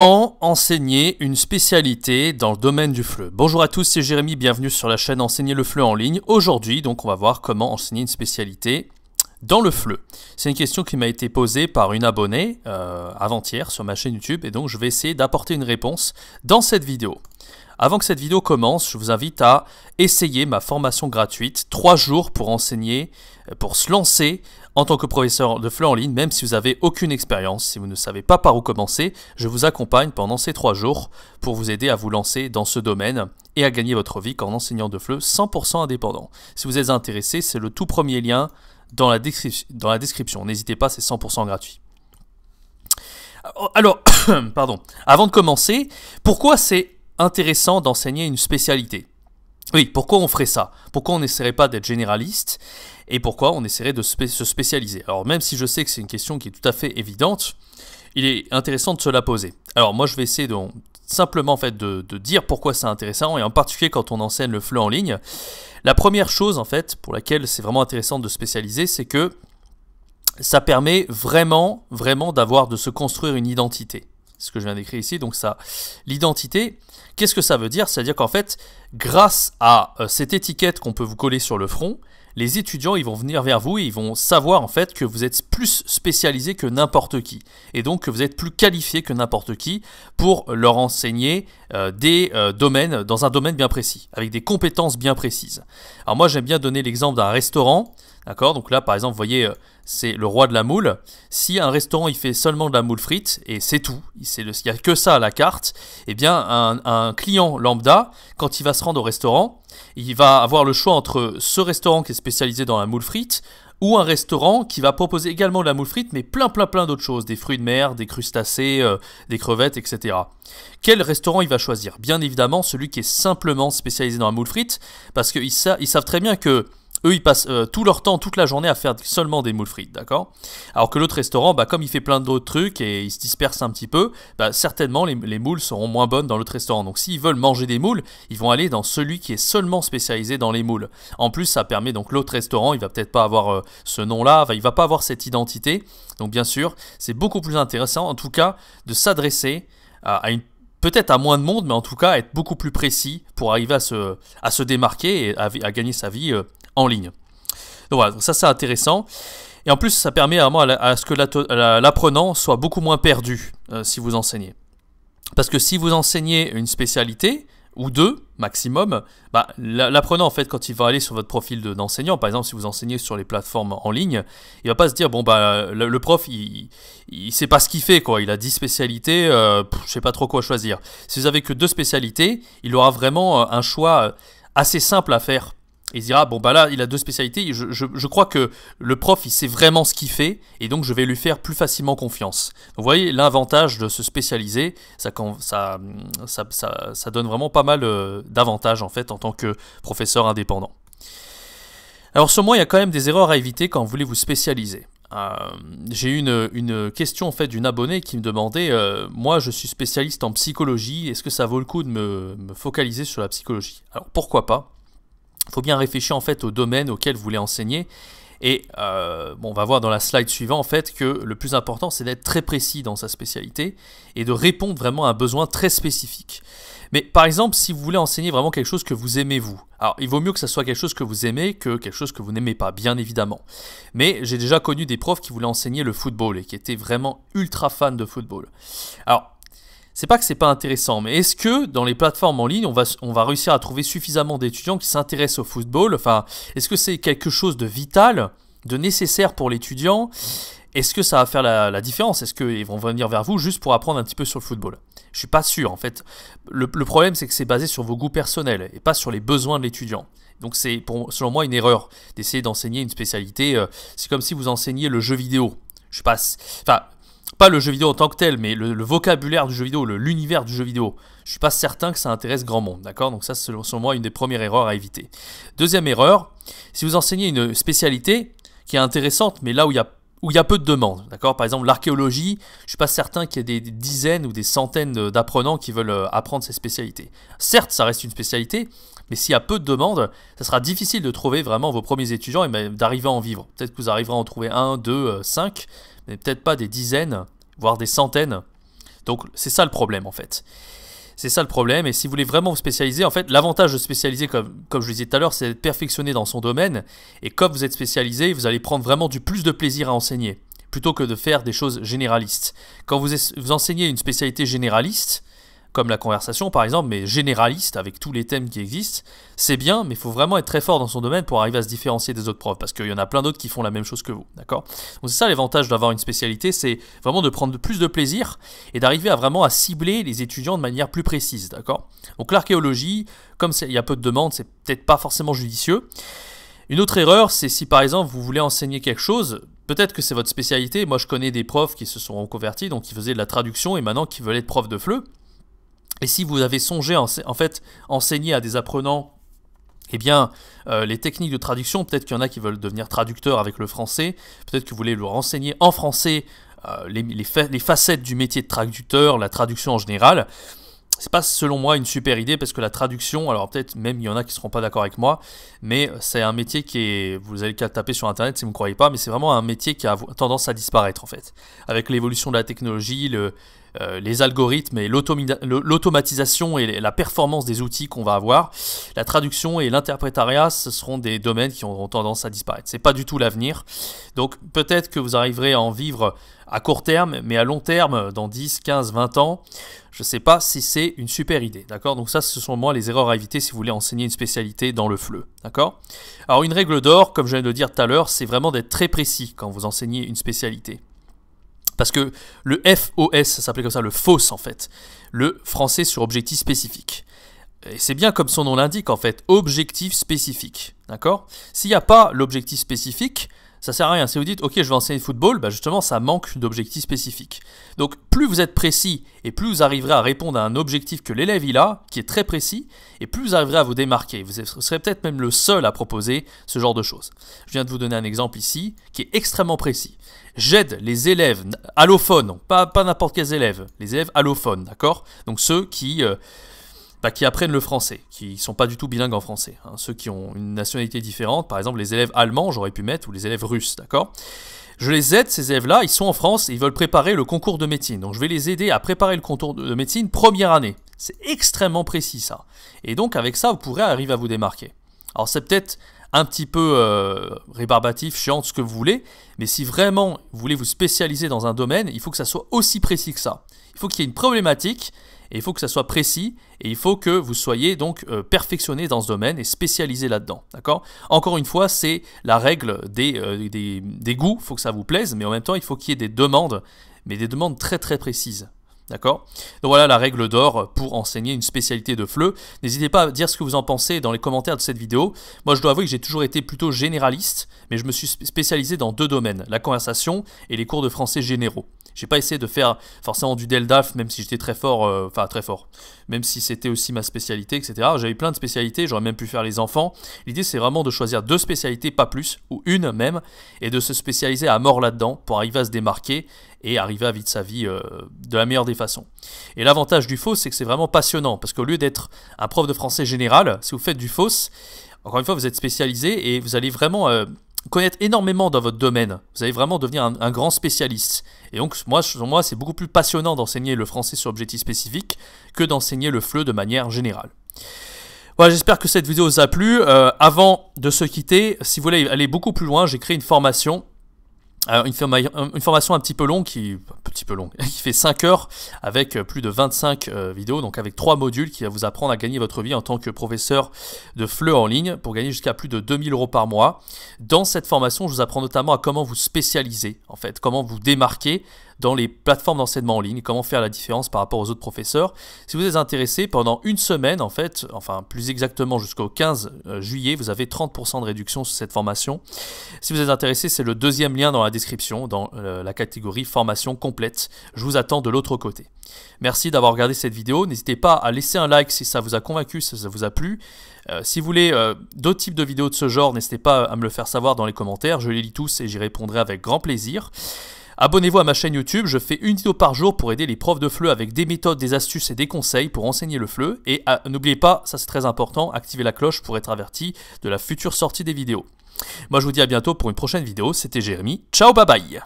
en enseigner une spécialité dans le domaine du FLE. Bonjour à tous, c'est Jérémy, bienvenue sur la chaîne Enseigner le FLE en ligne. Aujourd'hui, donc, on va voir comment enseigner une spécialité dans le FLE. C'est une question qui m'a été posée par une abonnée euh, avant-hier sur ma chaîne YouTube et donc je vais essayer d'apporter une réponse dans cette vidéo. Avant que cette vidéo commence, je vous invite à essayer ma formation gratuite 3 jours pour enseigner, euh, pour se lancer en tant que professeur de FLE en ligne, même si vous n'avez aucune expérience, si vous ne savez pas par où commencer, je vous accompagne pendant ces trois jours pour vous aider à vous lancer dans ce domaine et à gagner votre vie qu'en enseignant de FLE 100% indépendant. Si vous êtes intéressé, c'est le tout premier lien dans la, dans la description. N'hésitez pas, c'est 100% gratuit. Alors, pardon, avant de commencer, pourquoi c'est intéressant d'enseigner une spécialité oui, pourquoi on ferait ça Pourquoi on n'essaierait pas d'être généraliste et pourquoi on essaierait de se spécialiser Alors même si je sais que c'est une question qui est tout à fait évidente, il est intéressant de se la poser. Alors moi je vais essayer simplement fait de, dire pourquoi c'est intéressant et en particulier quand on enseigne le fleu en ligne. La première chose en fait pour laquelle c'est vraiment intéressant de spécialiser, c'est que ça permet vraiment, vraiment d'avoir, de se construire une identité ce que je viens d'écrire ici, donc ça, l'identité, qu'est-ce que ça veut dire C'est-à-dire qu'en fait, grâce à euh, cette étiquette qu'on peut vous coller sur le front, les étudiants, ils vont venir vers vous et ils vont savoir en fait que vous êtes plus spécialisé que n'importe qui. Et donc que vous êtes plus qualifié que n'importe qui pour leur enseigner euh, des euh, domaines, dans un domaine bien précis, avec des compétences bien précises. Alors moi, j'aime bien donner l'exemple d'un restaurant. D'accord Donc là, par exemple, vous voyez, euh, c'est le roi de la moule. Si un restaurant, il fait seulement de la moule frite, et c'est tout, il n'y a que ça à la carte, eh bien, un, client lambda, quand il va se rendre au restaurant, il va avoir le choix entre ce restaurant qui est spécialisé dans la moule frite, ou un restaurant qui va proposer également de la moule frite, mais plein, plein, plein d'autres choses, des fruits de mer, des crustacés, euh, des crevettes, etc. Quel restaurant il va choisir Bien évidemment, celui qui est simplement spécialisé dans la moule frite, parce qu'ils savent très bien que eux, ils passent euh, tout leur temps, toute la journée à faire seulement des moules frites, d'accord Alors que l'autre restaurant, bah, comme il fait plein d'autres trucs et il se disperse un petit peu, bah, certainement les, moules seront moins bonnes dans l'autre restaurant. Donc s'ils veulent manger des moules, ils vont aller dans celui qui est seulement spécialisé dans les moules. En plus, ça permet donc l'autre restaurant, il va peut-être pas avoir euh, ce nom-là, il va pas avoir cette identité. Donc bien sûr, c'est beaucoup plus intéressant, en tout cas, de s'adresser à, une peut-être à moins de monde, mais en tout cas être beaucoup plus précis pour arriver à se, à se démarquer et à gagner sa vie euh, en ligne. Donc voilà, ça c'est intéressant. Et en plus, ça permet à moi à ce que l'apprenant soit beaucoup moins perdu euh, si vous enseignez. Parce que si vous enseignez une spécialité, ou deux maximum, bah, l'apprenant en fait quand il va aller sur votre profil d'enseignant, par exemple si vous enseignez sur les plateformes en ligne, il va pas se dire bon bah le, prof il, sait pas ce qu'il fait quoi, il a dix spécialités, euh, je sais pas trop quoi choisir. Si vous avez que deux spécialités, il aura vraiment euh, un choix assez simple à faire il dira, bon bah là, il a deux spécialités, je, crois que le prof, il sait vraiment ce qu'il fait, et donc je vais lui faire plus facilement confiance. vous voyez, l'avantage de se spécialiser, ça, ça, ça, ça donne vraiment pas mal euh, d'avantages en fait en tant que professeur indépendant. Alors sur il y a quand même des erreurs à éviter quand vous voulez vous spécialiser. Euh, j'ai eu une, question en fait d'une abonnée qui me demandait euh, moi je suis spécialiste en psychologie est-ce que ça vaut le coup de me focaliser sur la psychologie alors pourquoi pas il faut bien réfléchir en fait au domaine auquel vous voulez enseigner. Et euh, on va voir dans la slide suivante en fait que le plus important c'est d'être très précis dans sa spécialité et de répondre vraiment à un besoin très spécifique. Mais par exemple, si vous voulez enseigner vraiment quelque chose que vous aimez vous, alors il vaut mieux que ce soit quelque chose que vous aimez que quelque chose que vous n'aimez pas, bien évidemment. Mais j'ai déjà connu des profs qui voulaient enseigner le football et qui étaient vraiment ultra fans de football. Alors c'est pas que c'est pas intéressant, mais est-ce que dans les plateformes en ligne, on va, on va réussir à trouver suffisamment d'étudiants qui s'intéressent au football Enfin, est-ce que c'est quelque chose de vital, de nécessaire pour l'étudiant Est-ce que ça va faire la, différence Est-ce qu'ils vont venir vers vous juste pour apprendre un petit peu sur le football Je suis pas sûr, en fait. Le, problème, c'est que c'est basé sur vos goûts personnels et pas sur les besoins de l'étudiant. Donc c'est, selon moi, une erreur d'essayer d'enseigner une spécialité. Euh, c'est comme si vous enseigniez le jeu vidéo. Je sais pas. Enfin, pas le jeu vidéo en tant que tel, mais le, vocabulaire du jeu vidéo, l'univers du jeu vidéo. Je suis pas certain que ça intéresse grand monde, d'accord Donc ça, c'est selon moi une des premières erreurs à éviter. Deuxième erreur, si vous enseignez une spécialité qui est intéressante, mais là où il y a où il peu de demandes, d'accord Par exemple, l'archéologie, je suis pas certain qu'il y ait des, dizaines ou des centaines d'apprenants qui veulent euh, apprendre ces spécialités. Certes, ça reste une spécialité, mais s'il y a peu de demandes, ça sera difficile de trouver vraiment vos premiers étudiants et d'arriver à en vivre. Peut-être que vous arriverez à en trouver un, deux, euh, cinq, mais peut-être pas des dizaines, voire des centaines. Donc c'est ça le problème en fait. C'est ça le problème, et si vous voulez vraiment vous spécialiser, en fait, l'avantage de spécialiser, comme, comme je vous disais tout à l'heure, c'est d'être perfectionné dans son domaine, et comme vous êtes spécialisé, vous allez prendre vraiment du plus de plaisir à enseigner, plutôt que de faire des choses généralistes. Quand vous enseignez une spécialité généraliste, comme la conversation par exemple, mais généraliste avec tous les thèmes qui existent, c'est bien, mais il faut vraiment être très fort dans son domaine pour arriver à se différencier des autres profs, parce qu'il y en a plein d'autres qui font la même chose que vous, d'accord Donc c'est ça l'avantage d'avoir une spécialité, c'est vraiment de prendre plus de plaisir et d'arriver à vraiment à cibler les étudiants de manière plus précise, d'accord Donc l'archéologie, comme il y a peu de demandes, c'est peut-être pas forcément judicieux. Une autre erreur, c'est si par exemple vous voulez enseigner quelque chose, peut-être que c'est votre spécialité. Moi, je connais des profs qui se sont reconvertis, donc qui faisaient de la traduction et maintenant qui veulent être prof de FLE. Et si vous avez songé en, fait enseigner à des apprenants eh bien, euh, les techniques de traduction, peut-être qu'il y en a qui veulent devenir traducteurs avec le français, peut-être que vous voulez leur enseigner en français euh, les, facettes du métier de traducteur, la traduction en général, c'est pas selon moi une super idée parce que la traduction, alors peut-être même il y en a qui seront pas d'accord avec moi, mais c'est un métier qui est, vous allez qu'à taper sur internet si vous ne croyez pas, mais c'est vraiment un métier qui a tendance à disparaître en fait. Avec l'évolution de la technologie, euh, les algorithmes et l'automatisation et la performance des outils qu'on va avoir, la traduction et l'interprétariat, ce seront des domaines qui auront tendance à disparaître. C'est pas du tout l'avenir. Donc peut-être que vous arriverez à en vivre à court terme, mais à long terme, dans 10, 15, 20 ans, je ne sais pas si c'est une super idée. D'accord Donc ça, ce sont moi les erreurs à éviter si vous voulez enseigner une spécialité dans le FLE. D'accord Alors une règle d'or, comme je viens de le dire tout à l'heure, c'est vraiment d'être très précis quand vous enseignez une spécialité. Parce que le FOS, ça s'appelait comme ça, le FOS en fait, le français sur objectif spécifique. Et c'est bien comme son nom l'indique en fait, objectif spécifique. D'accord S'il n'y a pas l'objectif spécifique, ça sert à rien. Si vous dites, ok, je vais enseigner le football, bah justement, ça manque d'objectifs spécifiques. Donc, plus vous êtes précis et plus vous arriverez à répondre à un objectif que l'élève il a, qui est très précis, et plus vous arriverez à vous démarquer. Vous serez peut-être même le seul à proposer ce genre de choses. Je viens de vous donner un exemple ici qui est extrêmement précis. J'aide les élèves allophones, pas, pas n'importe quels élèves, les élèves allophones, d'accord Donc ceux qui euh, bah, qui apprennent le français, qui sont pas du tout bilingues en français. Hein. Ceux qui ont une nationalité différente, par exemple les élèves allemands, j'aurais pu mettre, ou les élèves russes, d'accord je les aide, ces élèves-là, ils sont en France et ils veulent préparer le concours de médecine. Donc je vais les aider à préparer le concours de médecine première année. C'est extrêmement précis ça. Et donc avec ça, vous pourrez arriver à vous démarquer. Alors c'est peut-être un petit peu euh, rébarbatif, chiant, ce que vous voulez, mais si vraiment vous voulez vous spécialiser dans un domaine, il faut que ça soit aussi précis que ça. Il faut qu'il y ait une problématique et il faut que ça soit précis et il faut que vous soyez donc euh, perfectionné dans ce domaine et spécialisé là-dedans. D'accord Encore une fois, c'est la règle des, euh, des goûts. Il faut que ça vous plaise, mais en même temps, il faut qu'il y ait des demandes, mais des demandes très très précises. D'accord Donc voilà la règle d'or pour enseigner une spécialité de fleu. N'hésitez pas à dire ce que vous en pensez dans les commentaires de cette vidéo. Moi, je dois avouer que j'ai toujours été plutôt généraliste, mais je me suis spécialisé dans deux domaines, la conversation et les cours de français généraux. J'ai pas essayé de faire forcément du Deldaf, même si j'étais très fort, euh, enfin très fort, même si c'était aussi ma spécialité, etc. J'avais plein de spécialités, j'aurais même pu faire les enfants. L'idée c'est vraiment de choisir deux spécialités, pas plus, ou une même, et de se spécialiser à mort là-dedans pour arriver à se démarquer et arriver à vivre sa vie euh, de la meilleure des façons. Et l'avantage du fausse, c'est que c'est vraiment passionnant, parce qu'au lieu d'être un prof de français général, si vous faites du fausse, encore une fois, vous êtes spécialisé et vous allez vraiment... Euh, connaître énormément dans votre domaine. Vous allez vraiment devenir un, grand spécialiste. Et donc, moi, moi c'est beaucoup plus passionnant d'enseigner le français sur objectif spécifique que d'enseigner le FLE de manière générale. Voilà, j'espère que cette vidéo vous a plu. Euh, avant de se quitter, si vous voulez aller beaucoup plus loin, j'ai créé une formation une, une, formation un petit peu longue, qui, un petit peu qui fait 5 heures avec euh, plus de 25 euh, vidéos, donc avec 3 modules qui va vous apprendre à gagner votre vie en tant que professeur de FLE en ligne pour gagner jusqu'à plus de 2000 euros par mois. Dans cette formation, je vous apprends notamment à comment vous spécialiser, en fait, comment vous démarquer dans les plateformes d'enseignement en ligne, comment faire la différence par rapport aux autres professeurs. Si vous êtes intéressé, pendant une semaine, en fait, enfin plus exactement jusqu'au 15 euh, juillet, vous avez 30% de réduction sur cette formation. Si vous êtes intéressé, c'est le deuxième lien dans la description, dans euh, la catégorie formation complète. Je vous attends de l'autre côté. Merci d'avoir regardé cette vidéo. N'hésitez pas à laisser un like si ça vous a convaincu, si ça vous a plu. Euh, si vous voulez d'autres types de vidéos de ce genre, n'hésitez pas à me le faire savoir dans les commentaires. Je les lis tous et j'y répondrai avec grand plaisir. Abonnez-vous à ma chaîne YouTube, je fais une vidéo par jour pour aider les profs de FLE avec des méthodes, des astuces et des conseils pour enseigner le FLE. Et ah, n'oubliez pas, ça c'est très important, activez la cloche pour être averti de la future sortie des vidéos. Moi je vous dis à bientôt pour une prochaine vidéo, c'était Jérémy, ciao bye bye